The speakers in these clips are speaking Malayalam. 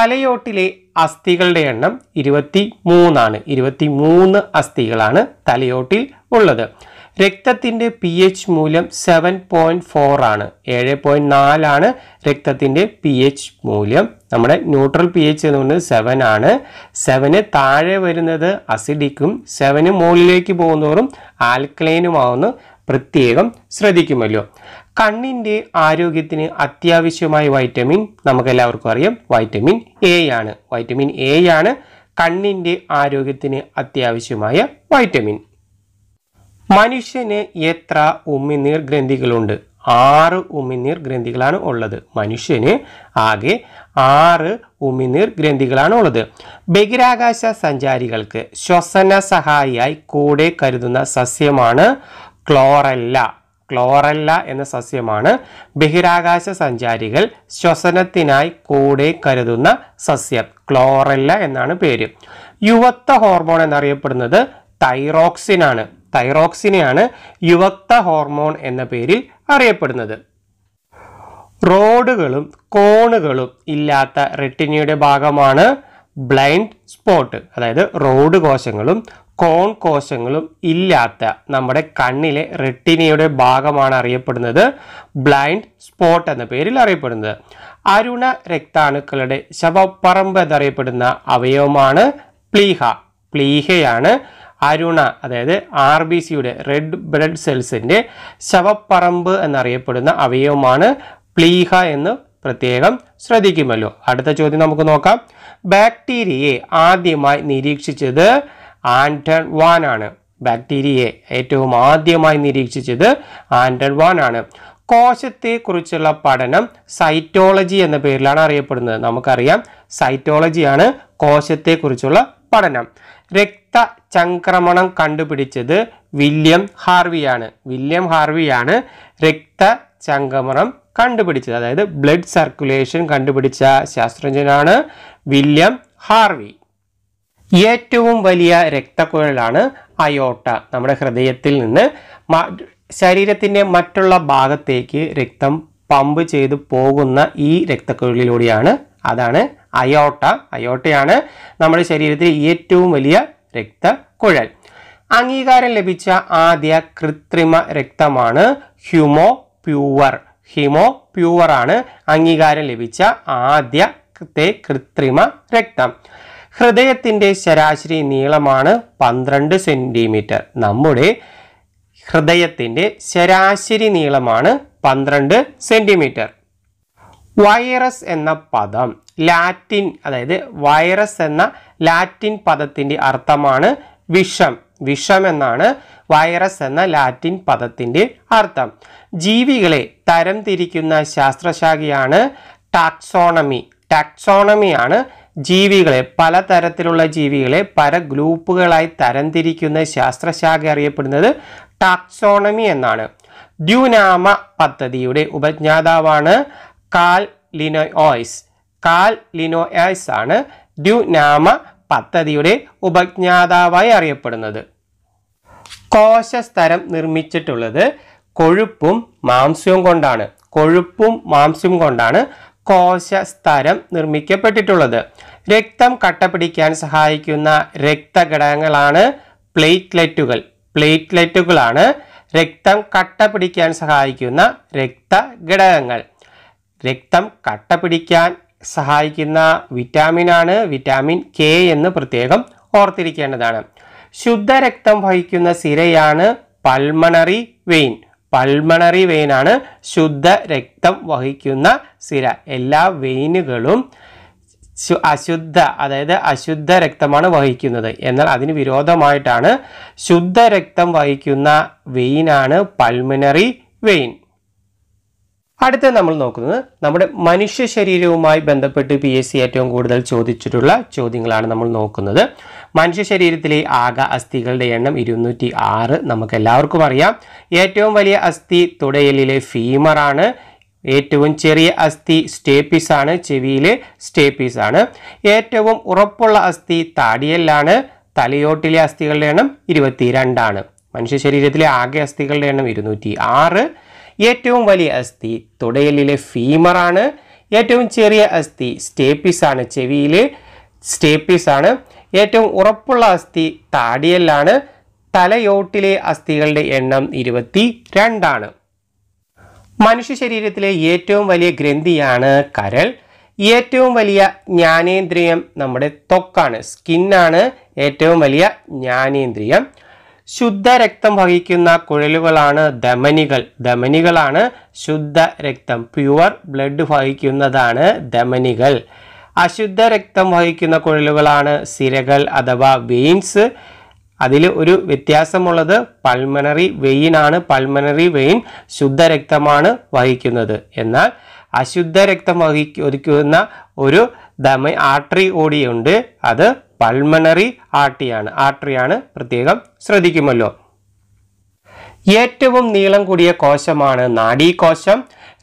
തലയോട്ടിലെ അസ്ഥികളുടെ എണ്ണം ഇരുപത്തി മൂന്നാണ് ഇരുപത്തി മൂന്ന് അസ്ഥികളാണ് തലയോട്ടിൽ ഉള്ളത് രക്തത്തിൻ്റെ പി എച്ച് മൂല്യം സെവൻ പോയിൻറ്റ് ഫോർ ആണ് ഏഴ് പോയിൻറ്റ് നാലാണ് രക്തത്തിൻ്റെ പി എച്ച് മൂല്യം നമ്മുടെ ന്യൂട്രൽ പി എച്ച് എന്ന് പറയുന്നത് സെവൻ ആണ് സെവന് താഴെ വരുന്നത് അസിഡിക്കും സെവന് മുകളിലേക്ക് പോകുന്നതോറും ആൽക്ലൈനുമാവുന്നു പ്രത്യേകം ശ്രദ്ധിക്കുമല്ലോ കണ്ണിൻ്റെ ആരോഗ്യത്തിന് അത്യാവശ്യമായ വൈറ്റമിൻ നമുക്കെല്ലാവർക്കും അറിയാം വൈറ്റമിൻ എ ആണ് വൈറ്റമിൻ എ ആണ് കണ്ണിൻ്റെ ആരോഗ്യത്തിന് അത്യാവശ്യമായ വൈറ്റമിൻ മനുഷ്യന് എത്ര ഉമിനീർ ഗ്രന്ഥികളുണ്ട് ആറ് ഉമിനീർ ഗ്രന്ഥികളാണ് ഉള്ളത് മനുഷ്യന് ആകെ ആറ് ഉമിനീർ ഗ്രന്ഥികളാണ് ഉള്ളത് ബഹിരാകാശ സഞ്ചാരികൾക്ക് ശ്വസന സഹായിയായി കൂടെ കരുതുന്ന സസ്യമാണ് ക്ലോറല്ല ക്ലോറല്ല എന്ന സസ്യമാണ് ബഹിരാകാശ സഞ്ചാരികൾ ശ്വസനത്തിനായി കൂടെ കരുതുന്ന സസ്യം ക്ലോറല്ല എന്നാണ് പേര് യുവത്വ ഹോർമോൺ എന്നറിയപ്പെടുന്നത് ആണ് തൈറോക്സിനെയാണ് യുവത്വ ഹോർമോൺ എന്ന പേരിൽ അറിയപ്പെടുന്നത് റോഡുകളും കോണുകളും ഇല്ലാത്ത റെട്ടിനിയുടെ ഭാഗമാണ് ബ്ലൈൻഡ് സ്പോട്ട് അതായത് റോഡ് കോശങ്ങളും കോൺ കോശങ്ങളും ഇല്ലാത്ത നമ്മുടെ കണ്ണിലെ റെട്ടിനയുടെ ഭാഗമാണ് അറിയപ്പെടുന്നത് ബ്ലൈൻഡ് സ്പോട്ട് എന്ന പേരിൽ അറിയപ്പെടുന്നത് അരുണ രക്താണുക്കളുടെ ശവപ്പറമ്പ് എന്നറിയപ്പെടുന്ന അവയവമാണ് പ്ലീഹ പ്ലീഹയാണ് അരുണ അതായത് ആർ ബി സിയുടെ റെഡ് ബ്ലഡ് സെൽസിൻ്റെ ശവപ്പറമ്പ് എന്നറിയപ്പെടുന്ന അവയവമാണ് പ്ലീഹ എന്ന് പ്രത്യേകം ശ്രദ്ധിക്കുമല്ലോ അടുത്ത ചോദ്യം നമുക്ക് നോക്കാം ബാക്ടീരിയയെ ആദ്യമായി നിരീക്ഷിച്ചത് ആൻറ്റൺ വാൻ ആണ് ബാക്ടീരിയയെ ഏറ്റവും ആദ്യമായി നിരീക്ഷിച്ചത് ആൻറ്റൺ വാൻ ആണ് കോശത്തെക്കുറിച്ചുള്ള പഠനം സൈറ്റോളജി എന്ന പേരിലാണ് അറിയപ്പെടുന്നത് നമുക്കറിയാം സൈറ്റോളജിയാണ് കോശത്തെക്കുറിച്ചുള്ള പഠനം രക്തചംക്രമണം കണ്ടുപിടിച്ചത് വില്യം ഹാർവിയാണ് വില്യം ഹാർവിയാണ് രക്തചംക്രമണം കണ്ടുപിടിച്ചത് അതായത് ബ്ലഡ് സർക്കുലേഷൻ കണ്ടുപിടിച്ച ശാസ്ത്രജ്ഞനാണ് വില്യം ഹാർവി ഏറ്റവും വലിയ രക്തക്കുഴലാണ് അയോട്ട നമ്മുടെ ഹൃദയത്തിൽ നിന്ന് ശരീരത്തിൻ്റെ മറ്റുള്ള ഭാഗത്തേക്ക് രക്തം പമ്പ് ചെയ്തു പോകുന്ന ഈ രക്തക്കുഴലിലൂടെയാണ് അതാണ് അയോട്ട അയോട്ടയാണ് നമ്മുടെ ശരീരത്തിലെ ഏറ്റവും വലിയ രക്തക്കുഴൽ അംഗീകാരം ലഭിച്ച ആദ്യ കൃത്രിമ രക്തമാണ് ഹ്യൂമോ പ്യൂവർ ഹിമോ പ്യൂവർ ആണ് അംഗീകാരം ലഭിച്ച ആദ്യത്തെ കൃത്രിമ രക്തം ഹൃദയത്തിൻ്റെ ശരാശരി നീളമാണ് പന്ത്രണ്ട് സെൻറ്റിമീറ്റർ നമ്മുടെ ഹൃദയത്തിൻ്റെ ശരാശരി നീളമാണ് പന്ത്രണ്ട് സെൻറ്റിമീറ്റർ വൈറസ് എന്ന പദം ലാറ്റിൻ അതായത് വൈറസ് എന്ന ലാറ്റിൻ പദത്തിൻ്റെ അർത്ഥമാണ് വിഷം വിഷം എന്നാണ് വൈറസ് എന്ന ലാറ്റിൻ പദത്തിൻ്റെ അർത്ഥം ജീവികളെ തരംതിരിക്കുന്ന ശാസ്ത്രശാഖയാണ് ടാക്സോണമി ടാക്സോണമിയാണ് ജീവികളെ പലതരത്തിലുള്ള ജീവികളെ പല ഗ്രൂപ്പുകളായി തരംതിരിക്കുന്ന ശാസ്ത്രശാഖ അറിയപ്പെടുന്നത് ടാക്സോണമി എന്നാണ് ദ്യുനാമ പദ്ധതിയുടെ ഉപജ്ഞാതാവാണ് കാൽ ലിനോയ്സ് കാൽ ലിനോയ്സ് ആണ് ദ്യുനാമ പദ്ധതിയുടെ ഉപജ്ഞാതാവായി അറിയപ്പെടുന്നത് കോശസ്തരം നിർമ്മിച്ചിട്ടുള്ളത് കൊഴുപ്പും മാംസ്യവും കൊണ്ടാണ് കൊഴുപ്പും മാംസ്യവും കൊണ്ടാണ് കോശസ്തരം നിർമ്മിക്കപ്പെട്ടിട്ടുള്ളത് രക്തം കട്ടപിടിക്കാൻ സഹായിക്കുന്ന രക്തഘടകങ്ങളാണ് പ്ലേറ്റ്ലെറ്റുകൾ പ്ലേറ്റ്ലെറ്റുകളാണ് രക്തം കട്ട പിടിക്കാൻ സഹായിക്കുന്ന രക്തഘടകങ്ങൾ രക്തം കട്ട പിടിക്കാൻ സഹായിക്കുന്ന വിറ്റാമിനാണ് വിറ്റാമിൻ കെ എന്ന് പ്രത്യേകം ഓർത്തിരിക്കേണ്ടതാണ് ശുദ്ധരക്തം വഹിക്കുന്ന സിരയാണ് പൾമണറി വെയിൻ പൾമണറി വെയിനാണ് ശുദ്ധ രക്തം വഹിക്കുന്ന സിര എല്ലാ വെയിനുകളും അശുദ്ധ അതായത് അശുദ്ധ രക്തമാണ് വഹിക്കുന്നത് എന്നാൽ അതിന് വിരോധമായിട്ടാണ് ശുദ്ധ രക്തം വഹിക്കുന്ന വെയിനാണ് പൾമിനറി വെയിൻ അടുത്ത നമ്മൾ നോക്കുന്നത് നമ്മുടെ മനുഷ്യ ശരീരവുമായി ബന്ധപ്പെട്ട് പി എസ് സി ഏറ്റവും കൂടുതൽ ചോദിച്ചിട്ടുള്ള ചോദ്യങ്ങളാണ് നമ്മൾ നോക്കുന്നത് മനുഷ്യ ശരീരത്തിലെ ആകെ അസ്ഥികളുടെ എണ്ണം ഇരുന്നൂറ്റി ആറ് നമുക്ക് എല്ലാവർക്കും അറിയാം ഏറ്റവും വലിയ അസ്ഥി തുടയലിലെ ഫീമറാണ് ഏറ്റവും ചെറിയ അസ്ഥി സ്റ്റേപ്പീസ് ആണ് ചെവിയിലെ സ്റ്റേപ്പീസ് ആണ് ഏറ്റവും ഉറപ്പുള്ള അസ്ഥി താടിയല്ലാണ് തലയോട്ടിലെ അസ്ഥികളുടെ എണ്ണം ഇരുപത്തിരണ്ടാണ് മനുഷ്യ ശരീരത്തിലെ ആകെ അസ്ഥികളുടെ എണ്ണം ഇരുന്നൂറ്റി ആറ് ഏറ്റവും വലിയ അസ്ഥി തുടയലിലെ ഫീമറാണ് ഏറ്റവും ചെറിയ അസ്ഥി സ്റ്റേപ്പീസ് ആണ് ചെവിയിലെ സ്റ്റേപ്പീസ് ആണ് ഏറ്റവും ഉറപ്പുള്ള അസ്ഥി താടിയല്ലാണ് തലയോട്ടിലെ അസ്ഥികളുടെ എണ്ണം ഇരുപത്തി രണ്ടാണ് മനുഷ്യ ശരീരത്തിലെ ഏറ്റവും വലിയ ഗ്രന്ഥിയാണ് കരൾ ഏറ്റവും വലിയ ജ്ഞാനേന്ദ്രിയം നമ്മുടെ തൊക്കാണ് സ്കിന്നാണ് ഏറ്റവും വലിയ ജ്ഞാനേന്ദ്രിയം ശുദ്ധ രക്തം വഹിക്കുന്ന കുഴലുകളാണ് ധമനികൾ ധമനികളാണ് ശുദ്ധ രക്തം പ്യുവർ ബ്ലഡ് വഹിക്കുന്നതാണ് ധമനികൾ അശുദ്ധ രക്തം വഹിക്കുന്ന കുഴലുകളാണ് സിരകൾ അഥവാ വെയിൻസ് അതിൽ ഒരു വ്യത്യാസമുള്ളത് പൾമനറി വെയിൻ ആണ് പൾമനറി വെയിൻ ശുദ്ധ രക്തമാണ് വഹിക്കുന്നത് എന്നാൽ അശുദ്ധ രക്തം വഹിക്കുന്ന ഒരു ദമ ആർട്ടറി ഓടിയുണ്ട് അത് പൾമണറി ആർട്ടിയാണ് ആർട്ടറിയാണ് പ്രത്യേകം ശ്രദ്ധിക്കുമല്ലോ ഏറ്റവും നീളം കൂടിയ കോശമാണ് നാഡീകോശം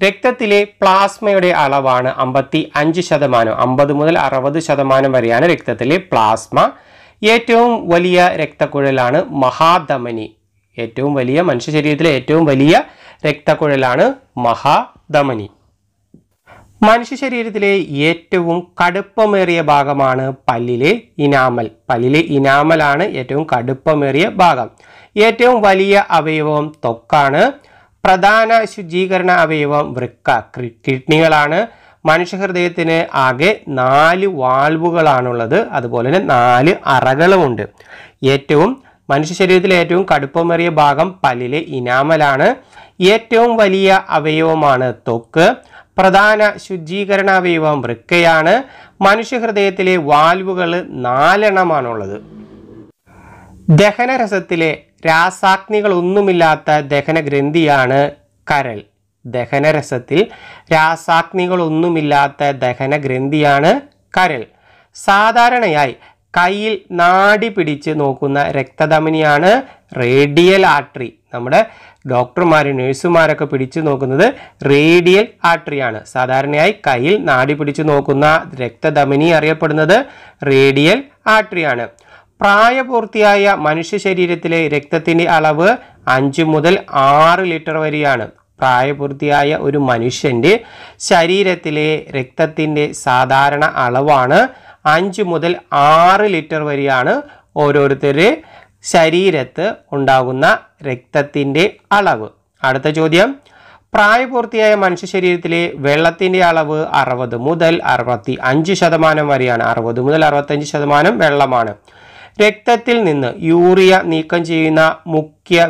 രക്തത്തിലെ പ്ലാസ്മയുടെ അളവാണ് അമ്പത്തി അഞ്ച് ശതമാനം അമ്പത് മുതൽ അറുപത് ശതമാനം വരെയാണ് രക്തത്തിലെ പ്ലാസ്മ ഏറ്റവും വലിയ രക്തക്കുഴലാണ് മഹാധമനി ഏറ്റവും വലിയ മനുഷ്യ ശരീരത്തിലെ ഏറ്റവും വലിയ രക്തക്കുഴലാണ് മഹാധമനി മനുഷ്യ ശരീരത്തിലെ ഏറ്റവും കടുപ്പമേറിയ ഭാഗമാണ് പല്ലിലെ ഇനാമൽ പല്ലിലെ ഇനാമലാണ് ഏറ്റവും കടുപ്പമേറിയ ഭാഗം ഏറ്റവും വലിയ അവയവം തൊക്കാണ് പ്രധാന ശുചീകരണ അവയവം വൃക്ക കിഡ്നികളാണ് മനുഷ്യഹൃദയത്തിന് ആകെ നാല് വാൾവുകളാണുള്ളത് അതുപോലെ തന്നെ നാല് അറകളുമുണ്ട് ഏറ്റവും മനുഷ്യ ശരീരത്തിലെ ഏറ്റവും കടുപ്പമേറിയ ഭാഗം പല്ലിലെ ഇനാമലാണ് ഏറ്റവും വലിയ അവയവമാണ് തൊക്ക് പ്രധാന ശുചീകരണ അവയവം വൃക്കയാണ് മനുഷ്യഹൃദയത്തിലെ വാൽവുകൾ നാലെണ്ണമാണുള്ളത് ദഹനരസത്തിലെ രാസാഗ്നികളൊന്നുമില്ലാത്ത ദഹനഗ്രന്ഥിയാണ് കരൾ ദഹനരസത്തിൽ രാസാഗ്നികളൊന്നുമില്ലാത്ത ദഹനഗ്രന്ഥിയാണ് കരൾ സാധാരണയായി കയ്യിൽ നാടി പിടിച്ച് നോക്കുന്ന രക്തധമനിയാണ് റേഡിയൽ ആർട്ടറി നമ്മുടെ ഡോക്ടർമാർ നഴ്സുമാരൊക്കെ പിടിച്ചു നോക്കുന്നത് റേഡിയൽ ആർട്ടറിയാണ് സാധാരണയായി കയ്യിൽ നാടി പിടിച്ചു നോക്കുന്ന രക്തധമനി അറിയപ്പെടുന്നത് റേഡിയൽ ആർട്ടറിയാണ് പ്രായപൂർത്തിയായ മനുഷ്യ ശരീരത്തിലെ രക്തത്തിൻ്റെ അളവ് അഞ്ച് മുതൽ ആറ് ലിറ്റർ വരെയാണ് പ്രായപൂർത്തിയായ ഒരു മനുഷ്യൻ്റെ ശരീരത്തിലെ രക്തത്തിൻ്റെ സാധാരണ അളവാണ് അഞ്ച് മുതൽ ആറ് ലിറ്റർ വരെയാണ് ഓരോരുത്തരുടെ ശരീരത്ത് ഉണ്ടാകുന്ന രക്തത്തിൻ്റെ അളവ് അടുത്ത ചോദ്യം പ്രായപൂർത്തിയായ മനുഷ്യ ശരീരത്തിലെ വെള്ളത്തിൻ്റെ അളവ് അറുപത് മുതൽ അറുപത്തി അഞ്ച് ശതമാനം വരെയാണ് അറുപത് മുതൽ അറുപത്തഞ്ച് ശതമാനം വെള്ളമാണ് രക്തത്തിൽ നിന്ന് യൂറിയ നീക്കം ചെയ്യുന്ന മുഖ്യ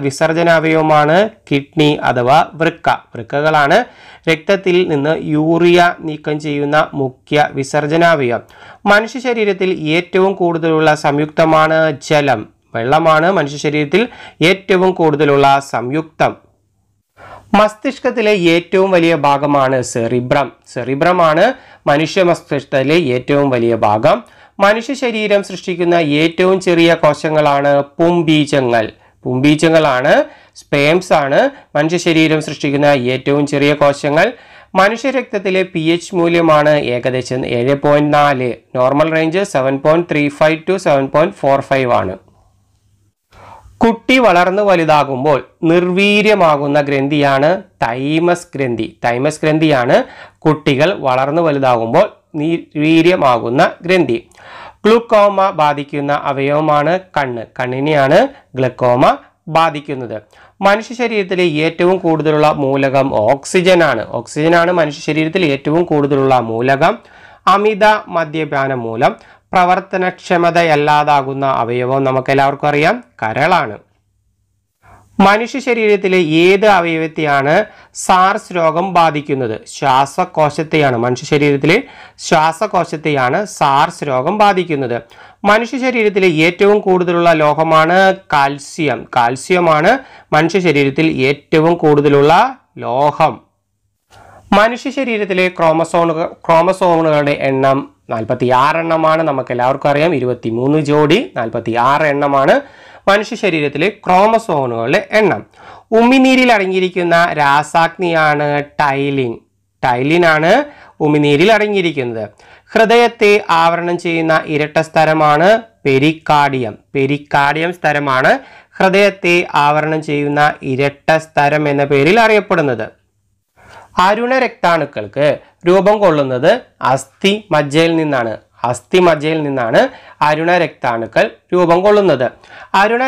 അവയവമാണ് കിഡ്നി അഥവാ വൃക്ക വൃക്കകളാണ് രക്തത്തിൽ നിന്ന് യൂറിയ നീക്കം ചെയ്യുന്ന മുഖ്യ വിസർജനാവയവം മനുഷ്യ ശരീരത്തിൽ ഏറ്റവും കൂടുതലുള്ള സംയുക്തമാണ് ജലം വെള്ളമാണ് മനുഷ്യ ശരീരത്തിൽ ഏറ്റവും കൂടുതലുള്ള സംയുക്തം മസ്തിഷ്കത്തിലെ ഏറ്റവും വലിയ ഭാഗമാണ് സെറിബ്രം സെറിബ്രമാണ് മനുഷ്യ മസ്തിഷ്കത്തിലെ ഏറ്റവും വലിയ ഭാഗം മനുഷ്യ ശരീരം സൃഷ്ടിക്കുന്ന ഏറ്റവും ചെറിയ കോശങ്ങളാണ് പുംബീജങ്ങൾ പുംബീജങ്ങളാണ് സ്പേംസ് ആണ് മനുഷ്യ ശരീരം സൃഷ്ടിക്കുന്ന ഏറ്റവും ചെറിയ കോശങ്ങൾ മനുഷ്യരക്തത്തിലെ പി എച്ച് മൂല്യമാണ് ഏകദേശം ഏഴ് പോയിന്റ് നാല് normal range seven point three five to seven point four five ആണ് കുട്ടി വളർന്നു വലുതാകുമ്പോൾ നിർവീര്യമാകുന്ന ഗ്രന്ഥിയാണ് തൈമസ് ഗ്രന്ഥി തൈമസ് ഗ്രന്ഥിയാണ് കുട്ടികൾ വളർന്നു വലുതാകുമ്പോൾ നിർവീര്യമാകുന്ന ഗ്രന്ഥി ഗ്ലൂക്കോമ ബാധിക്കുന്ന അവയവമാണ് കണ്ണ് കണ്ണിനെയാണ് ഗ്ലക്കോമ ബാധിക്കുന്നത് മനുഷ്യ ശരീരത്തിലെ ഏറ്റവും കൂടുതലുള്ള മൂലകം ഓക്സിജനാണ് ഓക്സിജനാണ് മനുഷ്യ ശരീരത്തിൽ ഏറ്റവും കൂടുതലുള്ള മൂലകം അമിത മദ്യപാനം മൂലം പ്രവർത്തനക്ഷമതയല്ലാതാകുന്ന അവയവം എല്ലാവർക്കും അറിയാം കരളാണ് മനുഷ്യ ശരീരത്തിലെ ഏത് അവയവത്തെയാണ് സാർസ് രോഗം ബാധിക്കുന്നത് ശ്വാസകോശത്തെയാണ് മനുഷ്യ ശരീരത്തിലെ ശ്വാസകോശത്തെയാണ് സാർസ് രോഗം ബാധിക്കുന്നത് മനുഷ്യ ശരീരത്തിലെ ഏറ്റവും കൂടുതലുള്ള ലോഹമാണ് കാൽസ്യം കാൽസ്യമാണ് മനുഷ്യ ശരീരത്തിൽ ഏറ്റവും കൂടുതലുള്ള ലോഹം മനുഷ്യ ശരീരത്തിലെ ക്രോമസോണുകൾ ക്രോമസോണുകളുടെ എണ്ണം നാൽപ്പത്തി ആറ് എണ്ണമാണ് നമുക്ക് എല്ലാവർക്കും അറിയാം ഇരുപത്തി മൂന്ന് ജോഡി നാൽപ്പത്തി ആറ് എണ്ണമാണ് മനുഷ്യ ശരീരത്തിലെ ക്രോമസോണുകളുടെ എണ്ണം ഉമിനീരിൽ അടങ്ങിയിരിക്കുന്ന രാസാഗ്നിയാണ് ടൈലിൻ ടൈലിനാണ് ഉമിനീരിൽ അടങ്ങിയിരിക്കുന്നത് ഹൃദയത്തെ ആവരണം ചെയ്യുന്ന ഇരട്ട സ്ഥലമാണ് പെരിക്കാർഡിയം പെരിക്കാർഡിയം സ്ഥലമാണ് ഹൃദയത്തെ ആവരണം ചെയ്യുന്ന ഇരട്ട സ്ഥലം എന്ന പേരിൽ അറിയപ്പെടുന്നത് രക്താണുക്കൾക്ക് രൂപം കൊള്ളുന്നത് അസ്ഥി മജ്ജയിൽ നിന്നാണ് അസ്ഥിമജ്ജയിൽ നിന്നാണ് രക്താണുക്കൾ രൂപം കൊള്ളുന്നത്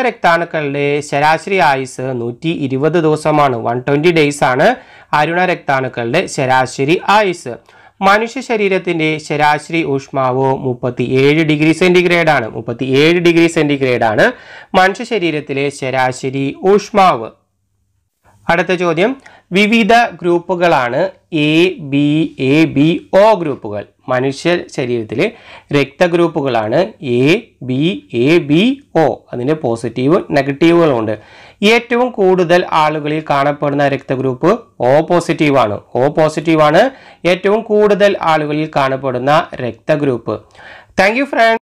രക്താണുക്കളുടെ ശരാശരി ആയുസ് നൂറ്റി ഇരുപത് ദിവസമാണ് വൺ ട്വൻറ്റി ഡേയ്സ് ആണ് രക്താണുക്കളുടെ ശരാശരി ആയുസ് മനുഷ്യ ശരീരത്തിൻ്റെ ശരാശരി ഊഷ്മാവ് മുപ്പത്തി ഏഴ് ഡിഗ്രി സെൻറ്റിഗ്രേഡ് ആണ് മുപ്പത്തി ഏഴ് ഡിഗ്രി സെൻറ്റിഗ്രേഡ് ആണ് മനുഷ്യ ശരീരത്തിലെ ശരാശരി ഊഷ്മാവ് അടുത്ത ചോദ്യം വിവിധ ഗ്രൂപ്പുകളാണ് A B A B O ഗ്രൂപ്പുകൾ മനുഷ്യ ശരീരത്തിലെ രക്തഗ്രൂപ്പുകളാണ് A B A B O അതിൻ്റെ പോസിറ്റീവും നെഗറ്റീവുകളുമുണ്ട് ഏറ്റവും കൂടുതൽ ആളുകളിൽ കാണപ്പെടുന്ന രക്തഗ്രൂപ്പ് ഒ പോസിറ്റീവാണ് ഒ പോസിറ്റീവാണ് ഏറ്റവും കൂടുതൽ ആളുകളിൽ കാണപ്പെടുന്ന രക്തഗ്രൂപ്പ് താങ്ക് യു ഫ്രണ്ട്സ്